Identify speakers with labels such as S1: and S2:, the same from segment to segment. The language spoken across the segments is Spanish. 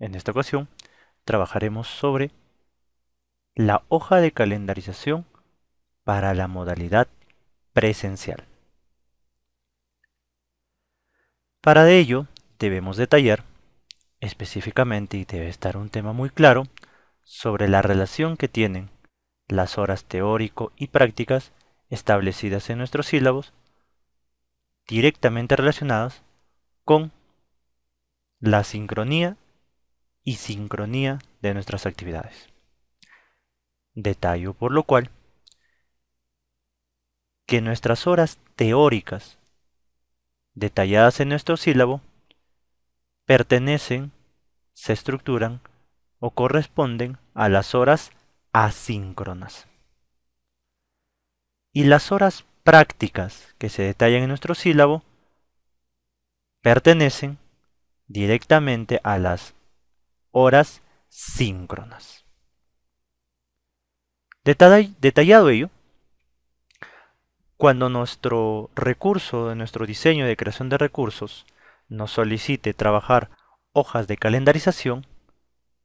S1: En esta ocasión trabajaremos sobre la hoja de calendarización para la modalidad presencial. Para ello debemos detallar específicamente y debe estar un tema muy claro sobre la relación que tienen las horas teórico y prácticas establecidas en nuestros sílabos directamente relacionadas con la sincronía y sincronía de nuestras actividades. Detallo por lo cual que nuestras horas teóricas detalladas en nuestro sílabo pertenecen, se estructuran o corresponden a las horas asíncronas. Y las horas prácticas que se detallan en nuestro sílabo pertenecen directamente a las horas síncronas. Detallado ello, cuando nuestro recurso de nuestro diseño de creación de recursos nos solicite trabajar hojas de calendarización,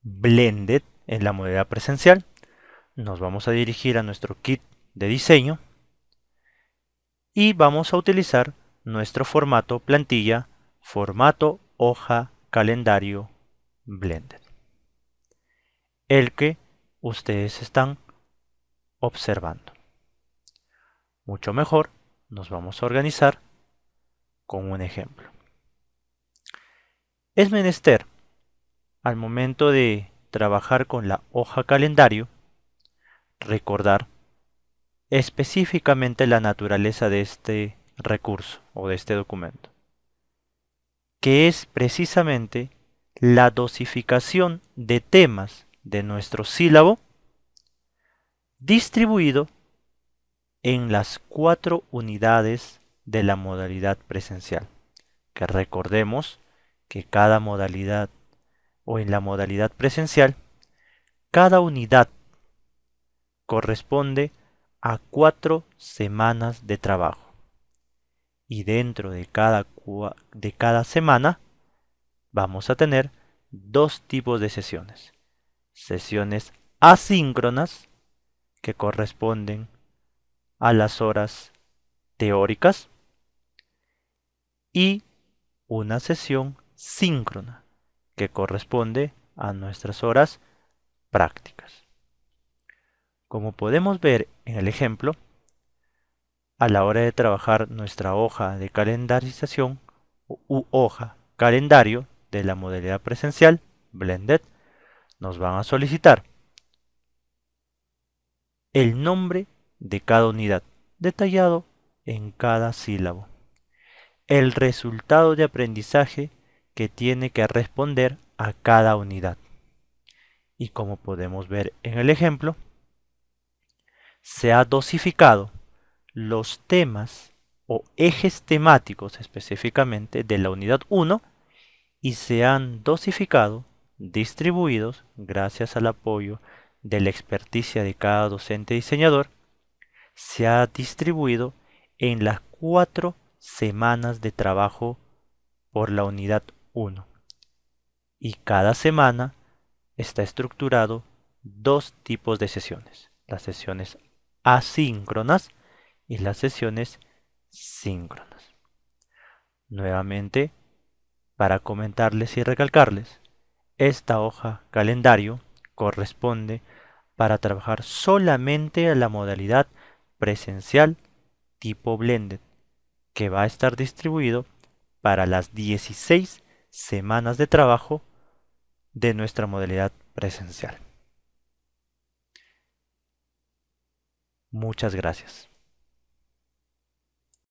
S1: blended en la modalidad presencial, nos vamos a dirigir a nuestro kit de diseño y vamos a utilizar nuestro formato plantilla, formato hoja calendario Blended. El que ustedes están observando. Mucho mejor nos vamos a organizar con un ejemplo. Es menester, al momento de trabajar con la hoja calendario, recordar específicamente la naturaleza de este recurso o de este documento, que es precisamente la dosificación de temas de nuestro sílabo distribuido en las cuatro unidades de la modalidad presencial. Que recordemos que cada modalidad o en la modalidad presencial, cada unidad corresponde a cuatro semanas de trabajo. Y dentro de cada, de cada semana vamos a tener dos tipos de sesiones. Sesiones asíncronas, que corresponden a las horas teóricas, y una sesión síncrona, que corresponde a nuestras horas prácticas. Como podemos ver en el ejemplo, a la hora de trabajar nuestra hoja de calendarización u hoja calendario de la modalidad presencial, Blended, nos van a solicitar el nombre de cada unidad, detallado en cada sílabo. El resultado de aprendizaje que tiene que responder a cada unidad. Y como podemos ver en el ejemplo, se ha dosificado los temas o ejes temáticos específicamente de la unidad 1 y se han dosificado, distribuidos, gracias al apoyo de la experticia de cada docente diseñador, se ha distribuido en las cuatro semanas de trabajo por la unidad 1. Y cada semana está estructurado dos tipos de sesiones, las sesiones asíncronas y las sesiones síncronas. Nuevamente, para comentarles y recalcarles, esta hoja calendario corresponde para trabajar solamente a la modalidad presencial tipo blended, que va a estar distribuido para las 16 semanas de trabajo de nuestra modalidad presencial. Muchas gracias.